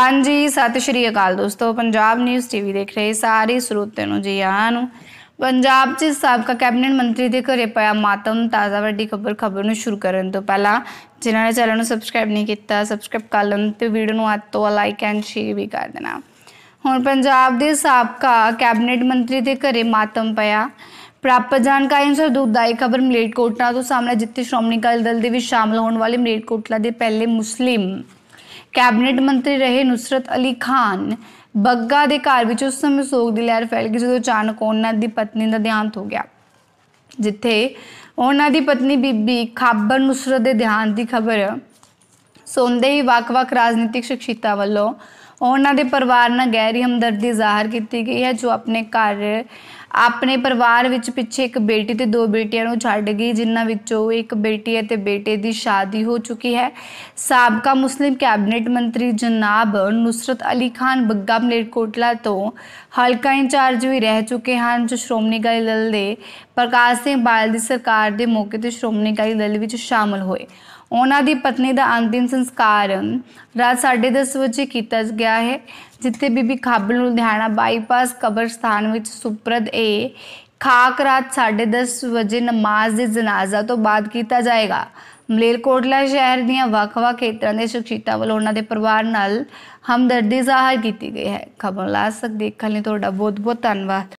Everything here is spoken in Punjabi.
ਹਾਂਜੀ ਸਤਿ ਸ਼੍ਰੀ ਅਕਾਲ ਦੋਸਤੋ ਪੰਜਾਬ ਨਿਊਜ਼ ਟੀਵੀ ਦੇਖ ਰਹੇ ਸਾਰੇ ਸਰੋਤਿਆਂ ਨੂੰ ਜੀ ਆਇਆਂ ਨੂੰ ਪੰਜਾਬ 'ਚ ਸਾਬਕਾ ਕੈਬਨਿਟ ਮੰਤਰੀ ਦੇ ਘਰੇ ਪਿਆ ਮਾਤਮ ਤਾਜ਼ਾ ਵੱਡੀ ਖਬਰ ਖਬਰ ਨੂੰ ਸ਼ੁਰੂ ਕਰਨ ਤੋਂ ਪਹਿਲਾਂ ਜਿਨ੍ਹਾਂ ਨੇ ਚੈਨਲ ਨੂੰ ਸਬਸਕ੍ਰਾਈਬ ਨਹੀਂ ਕੀਤਾ ਸਬਸਕ੍ਰਾਈਬ ਕਰ ਲਓ ਤੇ ਵੀਡੀਓ ਨੂੰ ਅੱਜ ਤੋਂ ਲਾਈਕ ਐਂਡ ਸ਼ੇਅਰ ਵੀ ਕਰ ਦੇਣਾ ਹੁਣ ਪੰਜਾਬ ਦੇ ਸਾਬਕਾ ਕੈਬਨਿਟ ਮੰਤਰੀ ਦੇ ਘਰੇ ਮਾਤਮ ਪਿਆ ਪ੍ਰਾਪਤ ਜਾਣਕਾਰੀ ਅਨੁਸਾਰ ਦੁਖਦਾਈ ਖਬਰ ਕੋਟਲਾ ਤੋਂ ਸਾਹਮਣੇ ਜਿੱਥੇ ਸ਼੍ਰੋਮਣੀ ਕਾਲ ਦਲ ਦੇ ਵਿੱਚ ਸ਼ਾਮਲ ਹੋਣ ਵਾਲੇ ਕੋਟਲਾ ਦੇ ਪਹਿਲੇ ਮੁਸਲਿਮ ਕੈਬਨਿਟ ਮੰਤਰੀ ਰਹੇ ਨੁਸਰਤ ਅਲੀ ਖਾਨ ਬੱਗਾ ਦੇ ਘਰ ਵਿੱਚ ਉਸ ਸਮੇਂ ਸੋਗ ਦੀ ਲਹਿਰ ਫੈਲ ਗਈ ਜਦੋਂ ਅਚਾਨਕ ਉਹਨਾਂ ਦੀ ਪਤਨੀ ਦਾ ਦਿਹਾਂਤ ਹੋ ਗਿਆ ਜਿੱਥੇ ਉਹਨਾਂ ਦੀ ਪਤਨੀ ਬੀਬੀ ਖਾਬਰ ਨੁਸਰਤ ਦੇ ਦਿਹਾਂਤ ਦੀ ਖਬਰ ਸੁਣਦੇ ਹੀ ਵਕ-ਵਕ ਰਾਜਨੀਤਿਕ ਸ਼ਖਸੀਤਾ ਵੱਲੋਂ ਉਹਨਾਂ ਦੇ ਪਰਿਵਾਰ ਨਾਲ ਗਹਿਰੀ ਹਮਦਰਦੀ ਜ਼ਾਹਰ ਕੀਤੀ ਗਈ ਹੈ ਜੋ ਆਪਣੇ ਘਰ ਆਪਣੇ ਪਰਿਵਾਰ ਵਿੱਚ ਪਿੱਛੇ ਇੱਕ ਬੇਟੀ ਤੇ ਦੋ ਬੇਟੀਆਂ ਨੂੰ ਛੱਡ ਗਈ ਜਿਨ੍ਹਾਂ ਵਿੱਚੋਂ ਇੱਕ ਬੇਟੀ ਹੈ ਤੇ ਬੇਟੇ ਦੀ ਸ਼ਾਦੀ ਹੋ ਚੁੱਕੀ ਹੈ ਸਾਬਕਾ ਮੁਸਲਿਮ ਕੈਬਨਿਟ ਮੰਤਰੀ ਜਨਾਬ ਨੁਸਰਤ ਅਲੀ ਖਾਨ ਬੱਗਾ ਮਲੇਰਕੋਟਲਾ ਤੋਂ ਹਲਕਾ ਇੰਚਾਰਜ ਵੀ ਰਹਿ ਚੁੱਕੇ ਹਨ ਜੋ ਸ਼੍ਰੋਮਣੀ ਅਕਾਲੀ ਦਲ ਦੇ ਪ੍ਰਕਾਸ਼ ਸਿੰਘ ਬਾਦਲ ਦੀ ਸਰਕਾਰ ਦੇ ਮੌਕੇ ਤੇ ਸ਼੍ਰੋਮਣੀ ਅਕਾਲੀ ਦਲ ਵਿੱਚ ਸ਼ਾਮਲ ਹੋਏ ਉਹਨਾਂ ਦੀ ਪਤਨੀ ਦਾ ਅੰਤਿਮ ਸੰਸਕਾਰ ਰਾਤ 10:30 ਵਜੇ ਕੀਤਾ ਗਿਆ ਗਿਆ ਹੈ ਜਿੱਥੇ ਬੀਬੀ ਖਾਬਲ ਨੂੰ ਲੁਧਿਆਣਾ ਬਾਈਪਾਸ ਕਬਰਸਤਾਨ ਵਿੱਚ ਸੁਪਰਦ ਏ ਖਾਕ ਰਾਤ 10:30 ਵਜੇ ਨਮਾਜ਼ ਦੇ ਜਨਾਜ਼ਾ ਤੋਂ ਬਾਅਦ ਕੀਤਾ ਜਾਏਗਾ ਮਲੇਰਕੋਟਲਾ ਸ਼ਹਿਰ ਦੀਆਂ ਵੱਖ-ਵੱਖ ਖੇਤਰਾਂ ਦੇ ਸ਼ਖਸੀਅਤਾਂ ਵੱਲੋਂ ਉਹਨਾਂ ਦੇ ਪਰਿਵਾਰ ਨਾਲ ਹਮਦਰਦੀ ਜ਼ਾਹਰ ਕੀਤੀ ਗਈ ਹੈ ਖਬਰ ਲਾ ਸਕਦੇ ਦੇਖਣ ਤੁਹਾਡਾ ਬਹੁਤ-ਬਹੁਤ ਧੰਨਵਾਦ